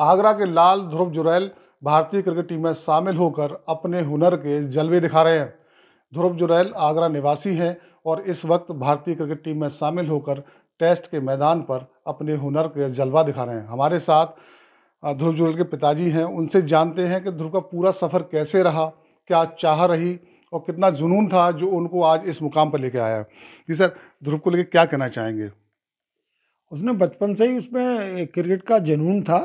आगरा के लाल ध्रुव जुरैल भारतीय cricket team में शामिल होकर अपने हुनर के जलवे दिखा रहे हैं ध्रुव जुरैल आगरा निवासी हैं और इस वक्त भारतीय क्रिकेट टीम में शामिल होकर टेस्ट के मैदान पर अपने हुनर के जलवा दिखा रहे हैं हमारे साथ ध्रुव जुरैल के पिताजी हैं उनसे जानते हैं कि ध्रुव का पूरा सफ़र कैसे रहा क्या चाह रही और कितना जुनून था जो उनको आज इस मुकाम पर लेके आया जी सर ध्रुव को लेकर क्या कहना चाहेंगे उसने बचपन से ही उसमें क्रिकेट का जुनून था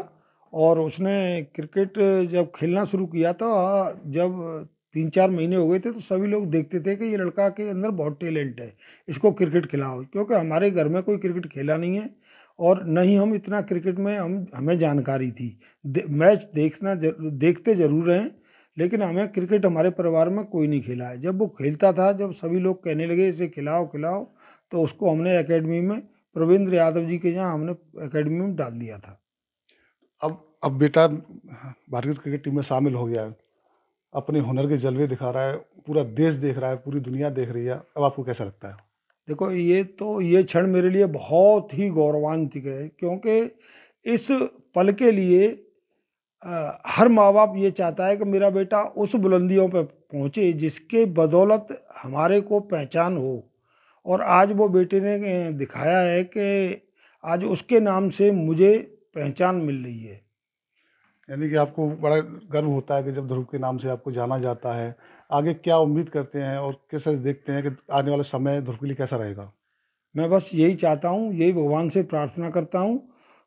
और उसने क्रिकेट जब खेलना शुरू किया तो जब तीन चार महीने हो गए थे तो सभी लोग देखते थे कि ये लड़का के अंदर बहुत टैलेंट है इसको क्रिकेट खिलाओ क्योंकि हमारे घर में कोई क्रिकेट खेला नहीं है और न ही हम इतना क्रिकेट में हम हमें जानकारी थी दे, मैच देखना जर, देखते ज़रूर हैं लेकिन हमें क्रिकेट हमारे परिवार में कोई नहीं खेला है जब वो खेलता था जब सभी लोग कहने लगे इसे खिलाओ खिलाओ तो उसको हमने एकेडमी में प्रवेंद्र यादव जी के यहाँ हमने एकेडमी में डाल दिया था अब अब बेटा भारतीय क्रिकेट टीम में शामिल हो गया है अपने हुनर के जलवे दिखा रहा है पूरा देश देख रहा है पूरी दुनिया देख रही है अब आपको कैसा लगता है देखो ये तो ये क्षण मेरे लिए बहुत ही गौरवान्वित है क्योंकि इस पल के लिए आ, हर माँ बाप ये चाहता है कि मेरा बेटा उस बुलंदियों पर पहुँचे जिसके बदौलत हमारे को पहचान हो और आज वो बेटे ने दिखाया है कि आज उसके नाम से मुझे पहचान मिल रही है यानी कि आपको बड़ा गर्व होता है कि जब ध्रुव के नाम से आपको जाना जाता है आगे क्या उम्मीद करते हैं और कैसे देखते हैं कि आने वाला समय ध्रुव के लिए कैसा रहेगा मैं बस यही चाहता हूँ यही भगवान से प्रार्थना करता हूँ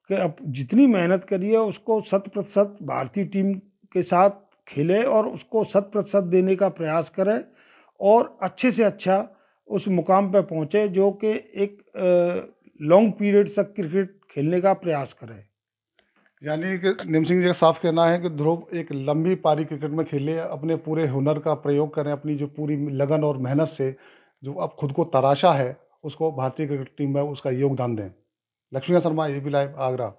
कि अब जितनी मेहनत करिए उसको शत प्रतिशत भारतीय टीम के साथ खेले और उसको शत प्रतिशत देने का प्रयास करें और अच्छे से अच्छा उस मुकाम पर पहुँचे जो कि एक लॉन्ग पीरियड तक क्रिकेट खेलने का प्रयास करें यानी कि निम सिंह जी का साफ कहना है कि ध्रुव एक लंबी पारी क्रिकेट में खेले अपने पूरे हुनर का प्रयोग करें अपनी जो पूरी लगन और मेहनत से जो अब खुद को तराशा है उसको भारतीय क्रिकेट टीम में उसका योगदान दें Laxmikant Sharma A B live Agra